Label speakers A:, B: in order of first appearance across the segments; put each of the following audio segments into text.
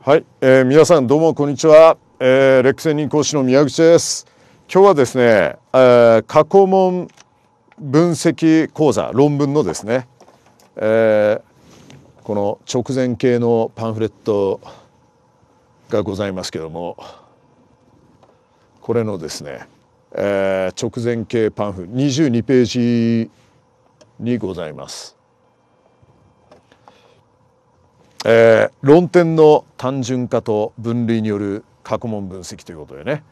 A: はい、えー、皆さんどうもこんにちは、えー、レック専任講師の宮口です今日はですね、えー、過去問分析講座論文のですね、えー、この直前系のパンフレットがございますけどもこれのですね、えー、直前系パンフ22ページにございますえー、論点の単純化と分類による過去問分析ということでね、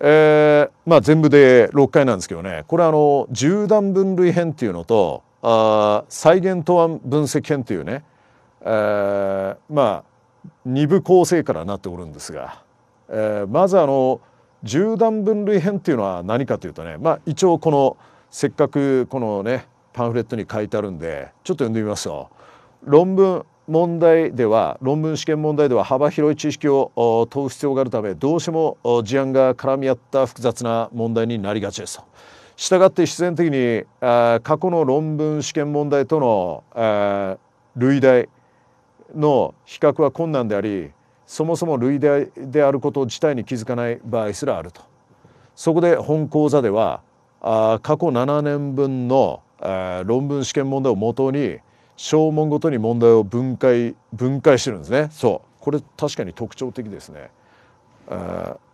A: えー、まあ全部で6回なんですけどねこれあの縦断分類編っていうのとあ再現答案分析編というね、えー、まあ二部構成からなっておるんですが、えー、まずあの縦断分類編っていうのは何かというとね、まあ、一応このせっかくこのねパンフレットに書いてあるんでちょっと読んでみますよ。論文問題では論文試験問題では幅広い知識を問う必要があるためどうしても事案が絡み合った複雑な問題になりがちですしたがって必然的に過去の論文試験問題との類題の比較は困難でありそもそも類題であること自体に気づかない場合すらあると。そこで本講座では過去7年分の論文試験問題をもとに小問ごとに問題を分解分解してるんですねそうこれ確かに特徴的ですね、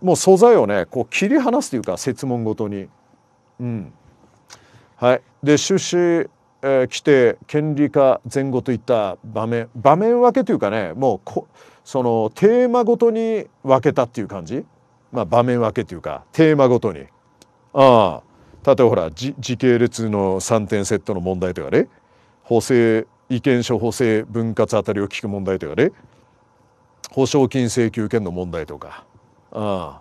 A: もう素材をねこう切り離すというか設問ごとにうんはいで出資、えー、規定権利化前後といった場面場面分けというかねもうこそのテーマごとに分けたっていう感じまあ場面分けというかテーマごとにああ例えばほら時時系列の3点セットの問題とかね補正意見処方性分割あたりを聞く問題とかね保証金請求権の問題とかああ,、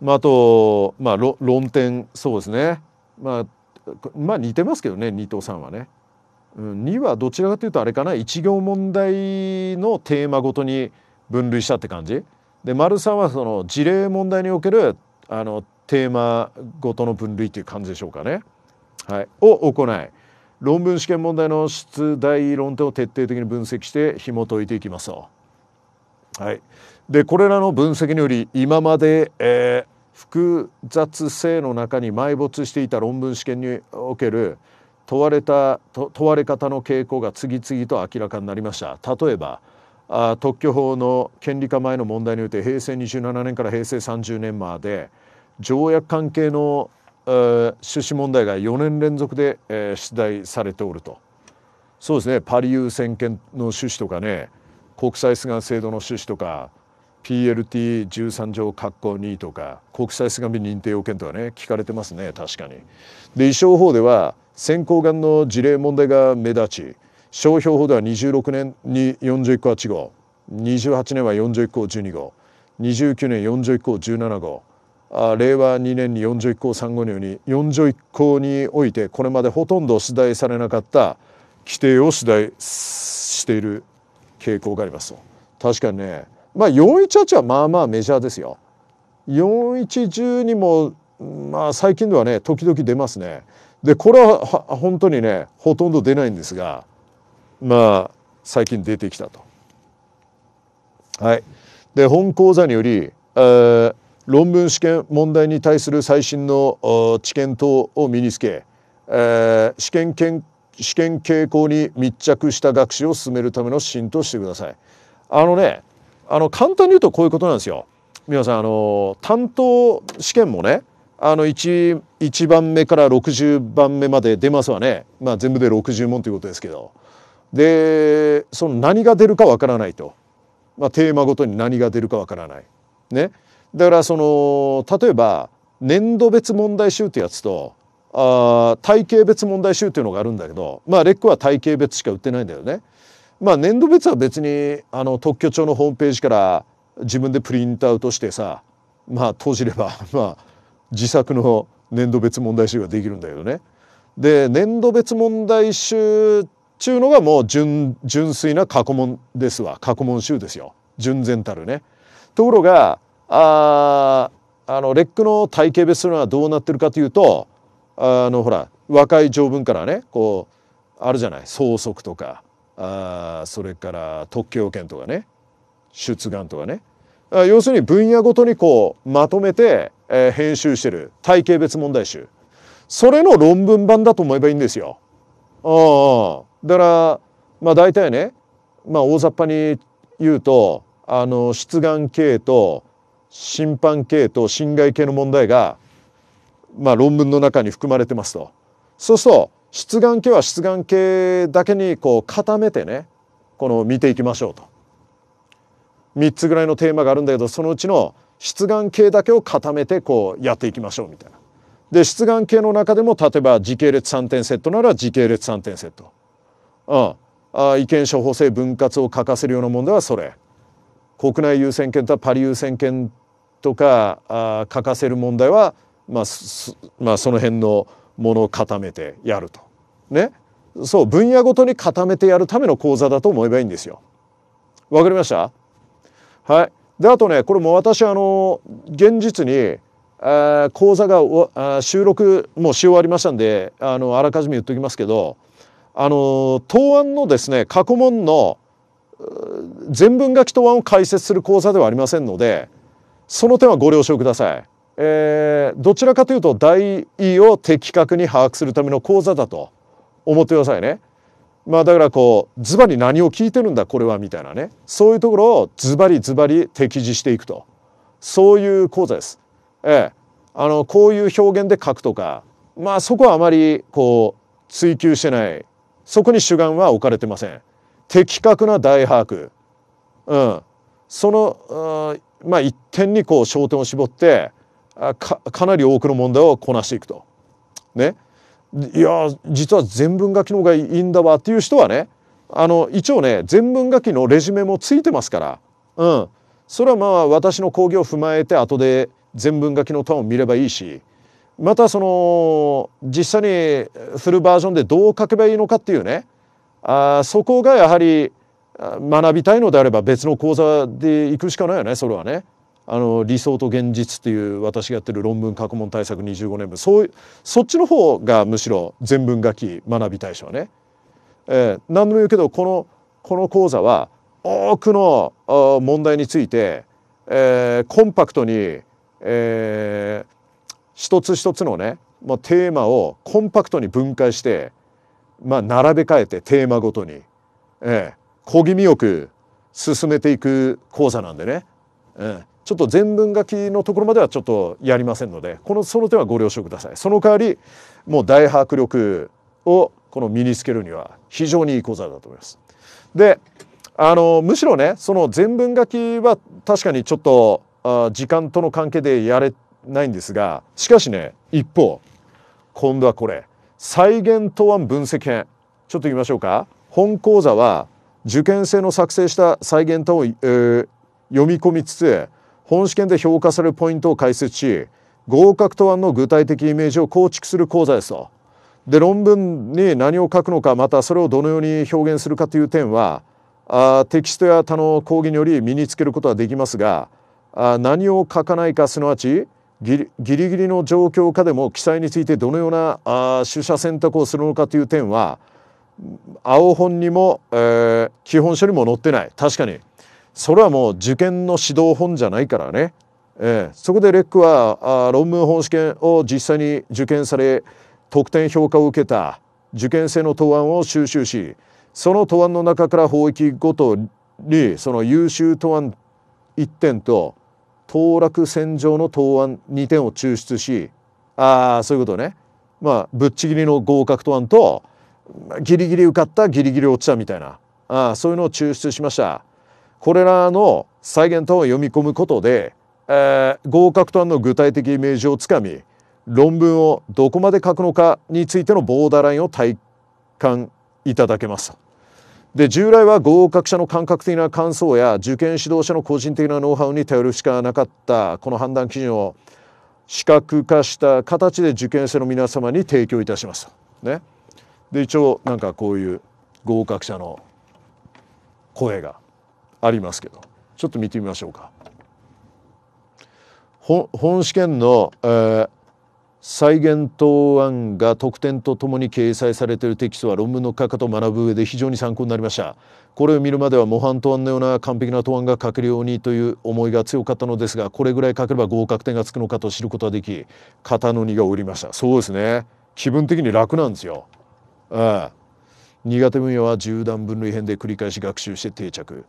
A: まあ、あと、まあ、論点そうですね、まあ、まあ似てますけどね二等さんはね。2はどちらかというとあれかな一行問題のテーマごとに分類したって感じで丸3はその事例問題におけるあのテーマごとの分類という感じでしょうかね、はい、を行い論文試験問題の出題論点を徹底的に分析して紐解いていきますと。はい、でこれらの分析により今まで、えー、複雑性の中に埋没していた論文試験における問われた問われ方の傾向が次々と明らかになりました。例えばあ特許法の権利化前の問題において平成27年から平成30年まで条約関係の趣旨問題が4年連続で、えー、出題されておるとそうですねパリ優先権の趣旨とかね国際出願制度の趣旨とか PLT13 条括弧2とか国際出願日認定要件とかね聞かれてますね確かに。で衣装法では先行がんの事例問題が目立ち商標法では26年に41個8号28年は41個12号29年41個17号令和2年に41項3号のように41項においてこれまでほとんど出題されなかった規定を取題している傾向があります確かにねまあ418はまあまあメジャーですよ。4110にもまあ最近ではね時々出ますね。でこれは本当にねほとんど出ないんですがまあ最近出てきたと。はい、で本講座により、えー、論文試験問題に対する最新の知見等を身につけ、えー、試験研試験傾向に密着した学習を進めるための指針としてください。あのねあの簡単に言うとこういうことなんですよ。皆さんあの担当試験もねあの 1, 1番目から60番目まで出ますわね、まあ、全部で60問ということですけどでその何が出るかわからないと、まあ、テーマごとに何が出るかわからない。ね、だからその例えば年度別問題集ってやつとあ体系別問題集っていうのがあるんだけどまあレックは体系別しか売ってないんだよね。まあ年度別は別にあの特許庁のホームページから自分でプリントアウトしてさまあ閉じれば まあ自作の年度別問題集ができるんだけどね。で年度別問題集っちゅうのがもう純純粋な過去問ですわ過去問集ですよ純然たるね。ところがああのレックの体型別のはどうなってるかというとあのほら若い条文からねこうあるじゃない相続とかあそれから特許権とかね出願とかね要するに分野ごとにこうまとめて、えー、編集してる体系別問題集それの論文版だと思えばいいんですよ。あだからまあ大体ね、まあ、大雑把に言うとあの出願系と審判系と侵害系の問題が、まあ、論文の中に含まれてますと。そうすると出願系は出願系だけにこう固めてねこの見ていきましょうと。3つぐらいのテーマがあるんだけどそのうちの出願系だけを固めてこうやっていきましょうみたいな。で出願系の中でも例えば時系列3点セットなら時系列3点セット。うん、あ意見処方性分割を欠かせるような問題はそれ。国内優先権とパリ優先権とかあ欠かせる問題は、まあまあ、その辺のものを固めてやると。ね、そう分野ごとに固めてやるための講座だと思えばいいんですよ。わかりましたはいであとねこれも私あの現実にあ講座があ収録もうし終わりましたんであのあらかじめ言っときますけどあの答案のですね過去問の全文書き答案を解説する講座ではありませんのでその点はご了承ください。えー、どちらかというと代位を的確に把握するための講座だと思ってくださいね。まあだからこうズバリ何を聞いてるんだこれはみたいなねそういうところをズバリズバリ適時していくとそういう講座です。ええ、あのこういう表現で書くとかまあそこはあまりこう追求してないそこに主眼は置かれてません。的確な大把握、うん、その、うんまあ、一点にこう焦点を絞ってかかなり多くの問題をこなしていくと。ね、いや実は全文書きの方がいいんだわっていう人はねあの一応ね全文書きのレジュメもついてますから、うん、それはまあ私の講義を踏まえて後で全文書きのターンを見ればいいしまたその実際にフルバージョンでどう書けばいいのかっていうねあそこがやはり学びたいのであれば別の講座で行くしかないよねそれはね。あの理想と現実っていう私がやってる論文過去問対策25年分そういうそっちの方がむしろ全文書き学びたいね。えー、何でも言うけどこのこの講座は多くの問題について、えー、コンパクトに、えー、一つ一つのね、まあ、テーマをコンパクトに分解して、まあ、並べ替えてテーマごとに、えー、小気味よく進めていく講座なんでね、うん、ちょっと全文書きのところまではちょっとやりませんのでこのその点はご了承くださいその代わりもう大迫力をこの身につけるには非常にいい講座だと思います。であのむしろねその全文書きは確かにちょっとあ時間との関係でやれないんですがしかしね一方今度はこれ再現答案分析編ちょっといきましょうか本講座は受験生の作成した再現等を、えー、読み込みつつ本試験で評価されるポイントを解説し合格答案の具体的イメージを構築する講座ですと。で論文に何を書くのかまたそれをどのように表現するかという点はあテキストや他の講義により身につけることはできますがあ何を書かないかすなわちギリギリの状況下でも記載についてどのようなあ取捨選択をするのかという点は青本にも、えー、基本書にも載ってない確かにそれはもう受験の指導本じゃないからね、えー、そこでレックはあ論文本試験を実際に受験され得点評価を受けた受験生の答案を収集しその答案の中から法域ごとにその優秀答案1点と当落線上の答案2点を抽出しああそういうことねまあぶっちぎりの合格答案とギリギリ受かったギリギリ落ちたみたいなあそういうのを抽出しました。これらの再現等を読み込むことで、えー、合格と案の具体的イメージをつかみ論文をどこまで書くのかについてのボーダーラインを体感いただけます。で従来は合格者の感覚的な感想や受験指導者の個人的なノウハウに頼るしかなかったこの判断基準を視覚化した形で受験生の皆様に提供いたします。ね、で一応なんかこういう合格者の声がありますけどちょっと見てみましょうか。本試験の、えー、再現答案が特典とともに掲載されているテキストは論文の書かと学ぶ上で非常に参考になりましたこれを見るまでは模範答案のような完璧な答案が書けるようにという思いが強かったのですがこれぐらい書ければ合格点がつくのかと知ることができ肩の荷が下りましたそうですね気分的に楽なんですよああ苦手分野は縦断分類編で繰り返し学習して定着、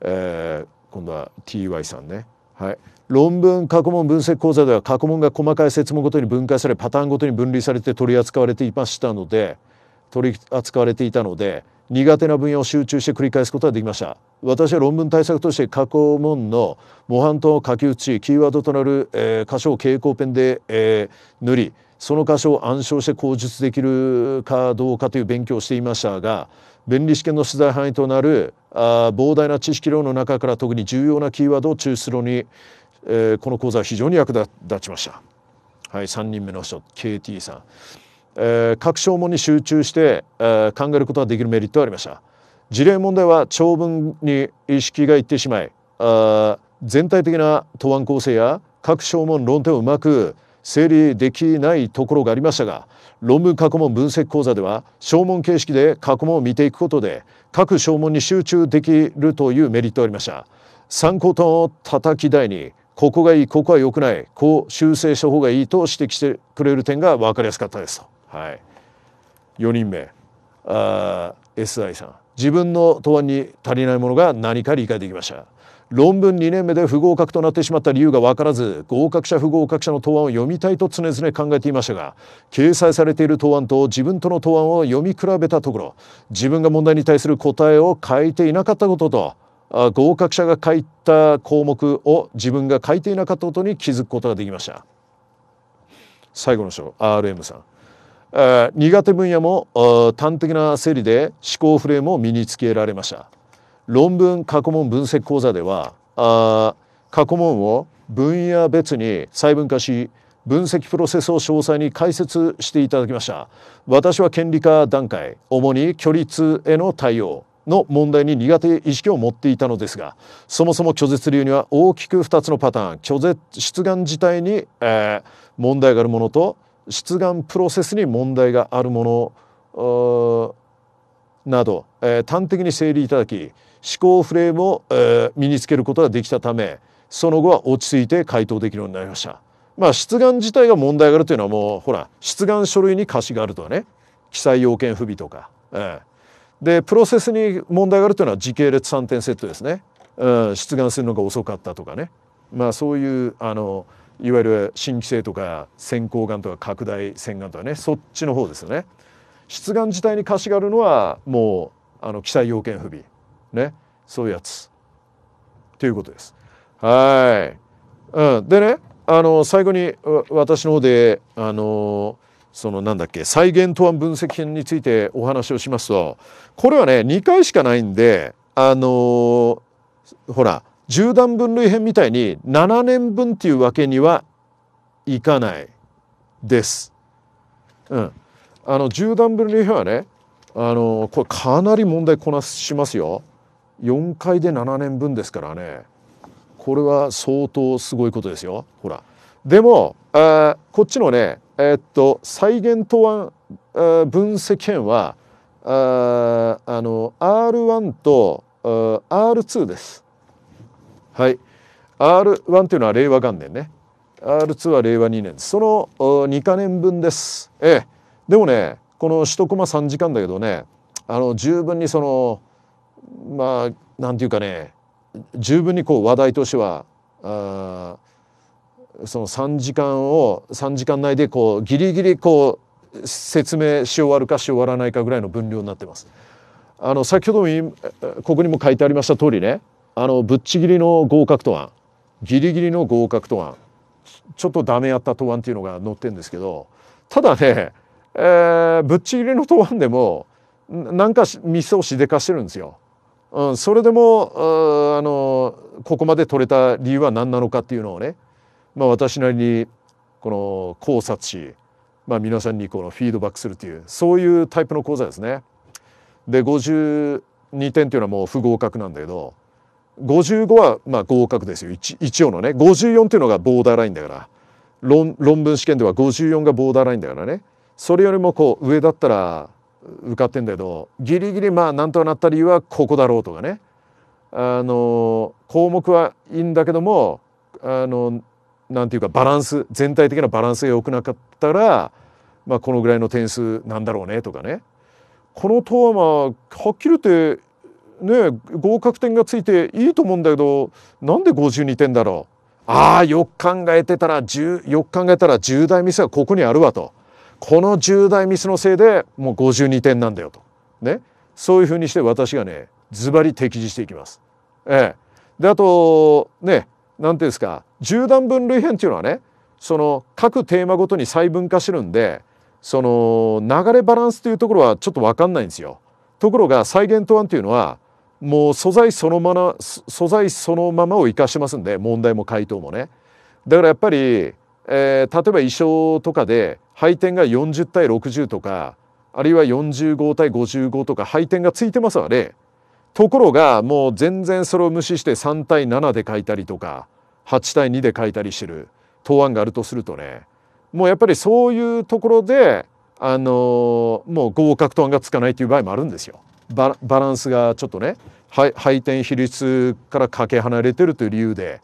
A: えー、今度は TY さんね、はい、論文過去問分析講座では過去問が細かい設問ごとに分解されパターンごとに分類されて取り扱われていましたので取り扱われていたので苦手な分野を集中して繰り返すことができました私は論文対策として過去問の模範と書き写しキーワードとなる、えー、箇所を蛍光ペンで、えー、塗りその箇所を暗唱して口述できるかどうかという勉強をしていましたが弁理試験の取材範囲となるあ膨大な知識量の中から特に重要なキーワードを抽出論に、えー、この講座は非常に役立ちました。はい、3人目の人 KT さん、えー、各証文に集中して、えー、考えることができるメリットがありました事例問題は長文に意識がいってしまいあ全体的な答案構成や各証文論点をうまく整理できないところがありましたが論文過去問分析講座では小問形式で過去問を見ていくことで各小問に集中できるというメリットがありました。参考点を叩き台にここがいいここは良くないこう修正した方がいいと指摘してくれる点が分かりやすかったですと。はい、4人目あ SI さん自分の答案に足りないものが何か理解できました。論文2年目で不合格となってしまった理由が分からず合格者不合格者の答案を読みたいと常々考えていましたが掲載されている答案と自分との答案を読み比べたところ自分が問題に対する答えを書いていなかったことと合格者が書いた項目を自分が書いていなかったことに気づくことができました最後の章 RM さん苦手分野も端的な整理で思考フレームを身につけられました論文過去問分析講座ではあ過去問を分野別に細分化し分析プロセスを詳細に解説していただきました私は権利化段階主に虚立への対応の問題に苦手意識を持っていたのですがそもそも拒絶理由には大きく2つのパターン拒絶出願自体に、えー、問題があるものと出願プロセスに問題があるものなど、えー、端的に整理いただき考フレームを、えー、身につけることができたためその後は落ち着いて回答できるようになりました。まあ出願自体が問題があるというのはもうほら出願書類に貸しがあるとかね記載要件不備とか、えでプロセスに問題があるというのは時系列3点セットですね、うん、出願するのが遅かったとかねまあそういうあのいわゆる新規性とか先行んとか拡大がんとかねそっちの方ですよね。出願自体に貸しがあるのはもうあの記載要件不備ねそういうやつということです。はい、うん、でねあの最後に私の方であのそのなんだっけ再現答案分析編についてお話をしますとこれはね2回しかないんであのほら縦断分類編みたいに7年分っていうわけにはいかないです。うん、あの縦断分類編はねあのこれかなり問題こなしますよ。4回で7年分ですからねこれは相当すごいことですよほらでもあこっちのねえー、っと再現答案分析編はああの R1 と R2 ですはい R1 というのは令和元年ね R2 は令和2年その2か年分ですええでもねこの1コマ3時間だけどねあの十分にそのまあ何て言うかね十分にこう話題としてはあその3時間を3時間内でこうギリギリこう説明し終わるかし終わらないかぐらいの分量になってます。あの先ほどもここにも書いてありました通りねあのぶっちぎりの合格答案ギリギリの合格答案ちょっとダメやった答案っていうのが載ってるんですけどただね、えー、ぶっちぎりの答案でもなんかミスをしでかしてるんですよ。うん、それでもあのここまで取れた理由は何なのかっていうのをね、まあ、私なりにこの考察し、まあ、皆さんにこのフィードバックするというそういうタイプの講座ですね。で52点っていうのはもう不合格なんだけど55はまあ合格ですよ一一応のね54っていうのがボーダーラインだから論論文試験では54がボーダーラインだからねそれよりもこう上だったら受かってんだけどギリギリまあなんとかなった理由はここだろうとかねあの項目はいいんだけどもあのなんていうかバランス全体的なバランスが良くなかったら、まあ、このぐらいの点数なんだろうねとかねこのトーマはっきり言ってね合格点がついていいと思うんだけどなんで52点だろうああよく考えてたらよく考えたら重大ミスがここにあるわと。この重大ミスのせいでもう52点なんだよと。ね。そういうふうにして私がね、ズバリ適時していきます。ええ。で、あと、ね、何ていうんですか、10段分類編っていうのはね、その各テーマごとに細分化してるんで、その流れバランスというところはちょっと分かんないんですよ。ところが再現答案っていうのはもう素材そのまま素材そのままを生かしてますんで問題も回答もねだからやっぱりえー、例えば衣装とかで配点が40対60とかあるいは45対55とか配点がついてますわね。ところがもう全然それを無視して3対7で書いたりとか8対2で書いたりしてる答案があるとするとねもうやっぱりそういうところであのー、もう合格答案がつかないという場合もあるんですよ。バランスがちょっとね配点比率からかけ離れてるという理由で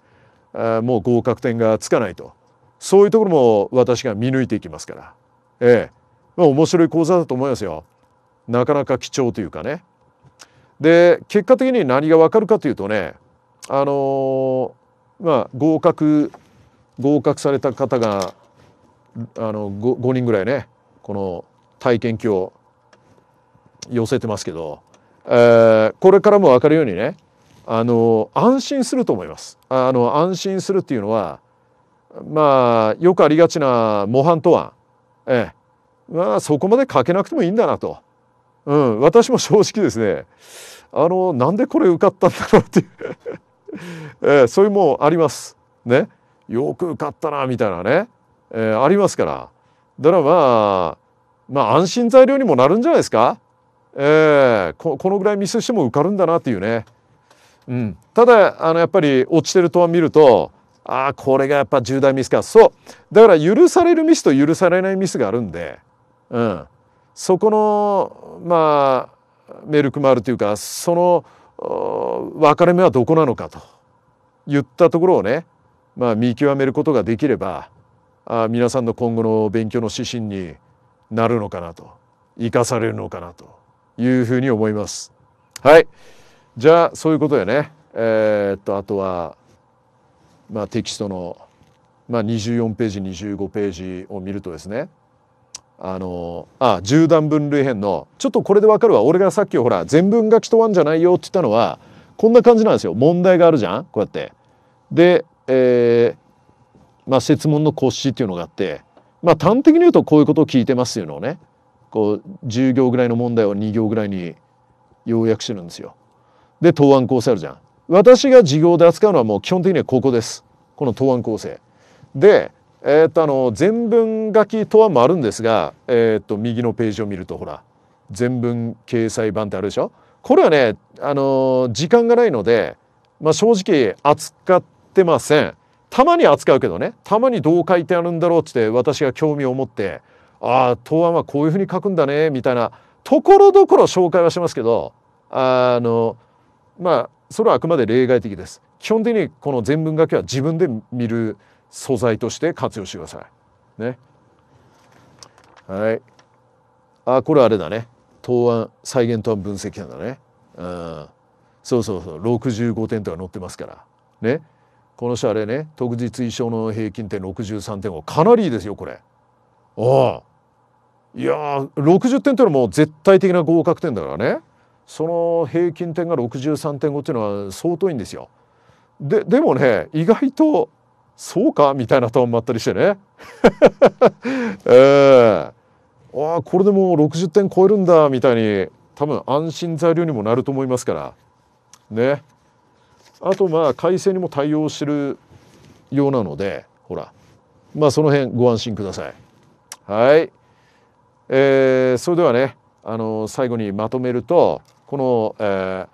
A: もう合格点がつかないと。そういうところも私が見抜いていきますから、ええまあ、面白い講座だと思いますよ。なかなか貴重というかね。で結果的に何がわかるかというとねあのまあ合格合格された方があの 5, 5人ぐらいねこの体験記を寄せてますけど、えー、これからもわかるようにねあの安心すると思います。あの安心するっていうのはまあよくありがちな模範とは、ええまあ、そこまでかけなくてもいいんだなと、うん、私も正直ですねあのなんでこれ受かったんだろうっていう ええ、そういうもあります。ね、よく受かったなみたいなね、ええ、ありますからだからまあまあ安心材料にもなるんじゃないですか、ええ、ここのぐらいミスしても受かるんだなっていうね。うん、ただあのやっぱり落ちてるとは見るとああこれがやっぱ重大ミスかそうだから許されるミスと許されないミスがあるんで、うん、そこのまあメルクマールというかその分かれ目はどこなのかと言ったところをね、まあ、見極めることができればあ皆さんの今後の勉強の指針になるのかなと生かされるのかなというふうに思います。はいじゃあそういうことやね。えー、っとあとはまあ、テキストの、まあ、24ページ25ページを見るとですねあのあ十段分類編のちょっとこれでわかるわ俺がさっきほら全文書きとわんじゃないよって言ったのはこんな感じなんですよ問題があるじゃんこうやって。で、えーまあ、説問の骨子っていうのがあって、まあ、端的に言うとこういうことを聞いてますよいうのをねこう10行ぐらいの問題を2行ぐらいに要約してるんですよ。で答案構成あるじゃん。私が授業で扱うのはもう基本的にはここですこの答案構成。で、えー、っとあの全文書き答案もあるんですが、えー、っと右のページを見るとほら全文掲載版ってあるでしょこれはね、あの時間がないので、まあ、正直扱ってません。たまに扱うけどねたまにどう書いてあるんだろうって私が興味を持ってああ答案はこういうふうに書くんだねみたいなところどころ紹介はしますけどあのまあそれはあくまで例外的です基本的にこの全文書きは自分で見る素材として活用してくださいねはいあこれあれだね答案再現答案分析なんだねうんそうそうそう65点とか載ってますからねこの人あれね特実衣装の平均点63.5かなりいいですよこれああいやー60点というのはもう絶対的な合格点だからねその平均点が63.5っていうのは相当いいんですよ。ででもね意外とそうかみたいなともあったりしてね。えー、あこれでもう60点超えるんだみたいに多分安心材料にもなると思いますからね。あとまあ改正にも対応してるようなのでほらまあその辺ご安心ください。はい。えー、それではねあの最後にまとめるとこの,、え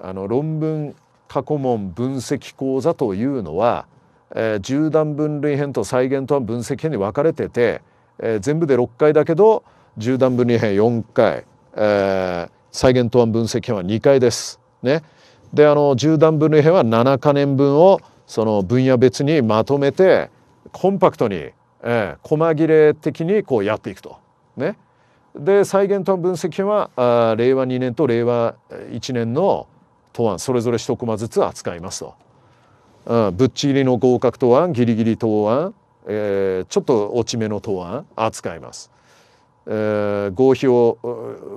A: ー、あの論文過去問分析講座というのは、えー、縦断分類編と再現とは分析編に分かれてて、えー、全部で6回だけど縦段分類編4回、えー、再現とは分析編は2回です。ね、であの縦段分類編は7か年分をその分野別にまとめてコンパクトに、えー、細切れ的にこうやっていくと。ね、で再現と分析はあ令和2年と令和1年の答案それぞれ一コマずつ扱いますと。うん、ぶっちぎりの合格答案ギリギリ答案、えー、ちょっと落ち目の答案扱います。えー、合否を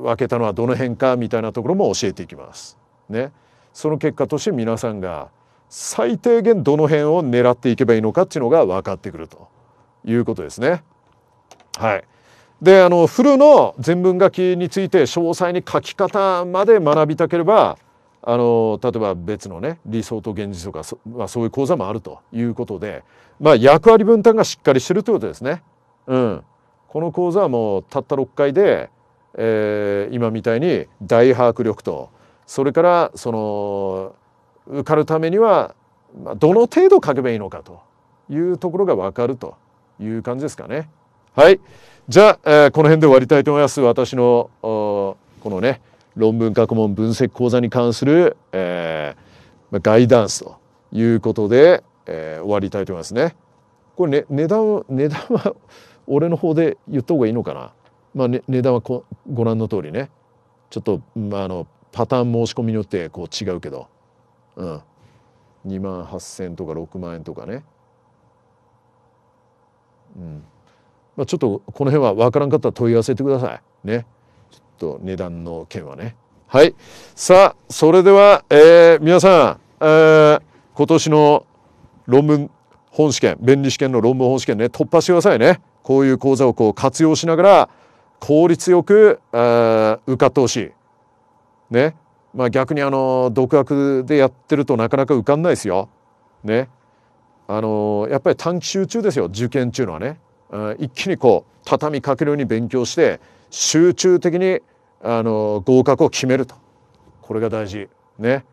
A: 分けたのはどの辺かみたいなところも教えていきます。ね、その結果として皆さんが最低限どの辺を狙っていけばいいのかっていうのが分かってくるということですね。はい、であのフルの全文書きについて詳細に書き方まで学びたければあの例えば別のね理想と現実とかそ,、まあ、そういう講座もあるということで、まあ、役割分担がしっかりしてるということですね。うん、この講座はもうたった6回で、えー、今みたいに大把握力とそれからその受かるためにはどの程度書けばいいのかというところが分かるという感じですかね。はい。じゃあ、えー、この辺で終わりたいと思います。私の、このね、論文学問分析講座に関する、えー、ガイダンスということで、えー、終わりたいと思いますね。これね、値段、値段は 俺の方で言った方がいいのかな。まあ、ね、値段はこご覧の通りね。ちょっと、まあ、あの、パターン申し込みによってこう違うけど。うん。2万8,000とか6万円とかね。うん。まあ、ちょっとこの辺は分からんかったら問い合わせてくださいねちょっと値段の件はねはいさあそれでは、えー、皆さん、えー、今年の論文本試験弁理試験の論文本試験ね突破してくださいねこういう講座をこう活用しながら効率よく、えー、受かってほしいねまあ逆にあの独学でやってるとなかなか受かんないですよねあのやっぱり短期集中ですよ受験っていうのはね一気にこう畳みかけるように勉強して集中的にあの合格を決めるとこれが大事ね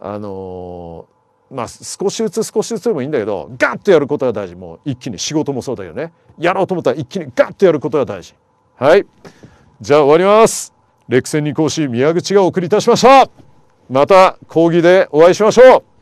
A: あのまあ少しずつ少しずつでもいいんだけどガッとやることが大事もう一気に仕事もそうだよねやろうと思ったら一気にガッとやることが大事はいじゃあ終わりますレクセンに講師宮口がお送りいたしましたまた講義でお会いしましょう